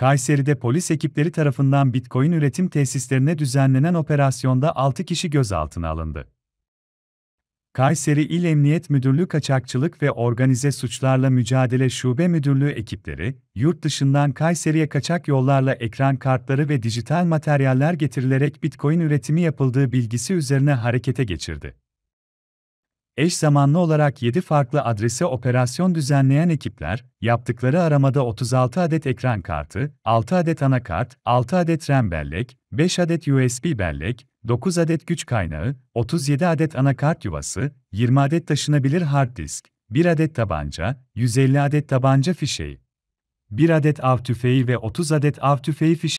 Kayseri'de polis ekipleri tarafından Bitcoin üretim tesislerine düzenlenen operasyonda 6 kişi gözaltına alındı. Kayseri İl Emniyet Müdürlüğü Kaçakçılık ve Organize Suçlarla Mücadele Şube Müdürlüğü ekipleri, yurt dışından Kayseri'ye kaçak yollarla ekran kartları ve dijital materyaller getirilerek Bitcoin üretimi yapıldığı bilgisi üzerine harekete geçirdi. Eş zamanlı olarak 7 farklı adrese operasyon düzenleyen ekipler, yaptıkları aramada 36 adet ekran kartı, 6 adet anakart, 6 adet RAM bellek, 5 adet USB bellek, 9 adet güç kaynağı, 37 adet anakart yuvası, 20 adet taşınabilir hard disk, 1 adet tabanca, 150 adet tabanca fişeği, 1 adet av tüfeği ve 30 adet av tüfeği fişeği